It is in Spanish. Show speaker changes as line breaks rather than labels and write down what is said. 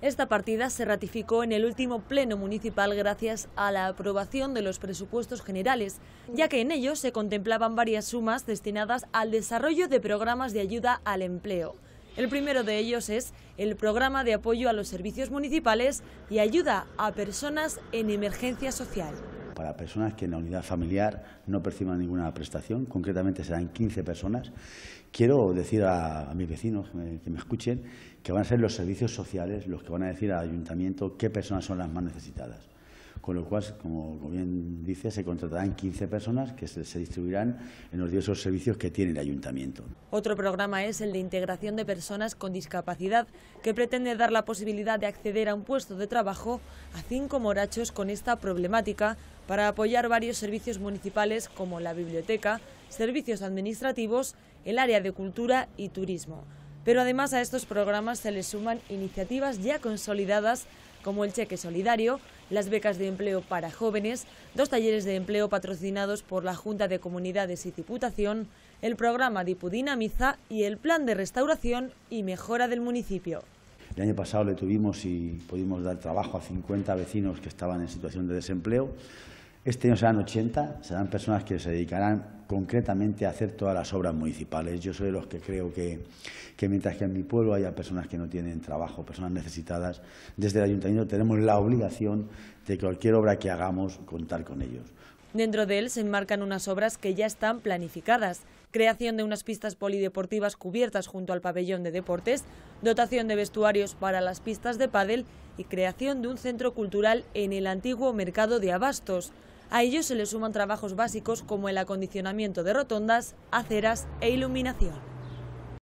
Esta partida se ratificó en el último pleno municipal gracias a la aprobación de los presupuestos generales, ya que en ellos se contemplaban varias sumas destinadas al desarrollo de programas de ayuda al empleo. El primero de ellos es el programa de apoyo a los servicios municipales y ayuda a personas en emergencia social
para personas que en la unidad familiar no perciban ninguna prestación, concretamente serán 15 personas. Quiero decir a, mis vecinos que me escuchen que van a ser los servicios sociales los que van a decir al ayuntamiento qué personas son las más necesitadas con lo cual, como bien dice, se contratarán 15 personas que se distribuirán en los diversos servicios que tiene el ayuntamiento.
Otro programa es el de integración de personas con discapacidad, que pretende dar la posibilidad de acceder a un puesto de trabajo a cinco morachos con esta problemática para apoyar varios servicios municipales como la biblioteca, servicios administrativos, el área de cultura y turismo. Pero además a estos programas se les suman iniciativas ya consolidadas como el cheque solidario, las becas de empleo para jóvenes, dos talleres de empleo patrocinados por la Junta de Comunidades y Diputación, el programa Dipudinamiza y el plan de restauración y mejora del municipio.
El año pasado le tuvimos y pudimos dar trabajo a 50 vecinos que estaban en situación de desempleo. Este año serán 80, serán personas que se dedicarán concretamente a hacer todas las obras municipales. Yo soy de los que creo que, que mientras que en mi pueblo haya personas que no tienen trabajo, personas necesitadas, desde el ayuntamiento tenemos la obligación de cualquier obra que hagamos contar con ellos.
Dentro de él se enmarcan unas obras que ya están planificadas, creación de unas pistas polideportivas cubiertas junto al pabellón de deportes, dotación de vestuarios para las pistas de pádel y creación de un centro cultural en el antiguo mercado de abastos. A ello se le suman trabajos básicos como el acondicionamiento de rotondas, aceras e iluminación.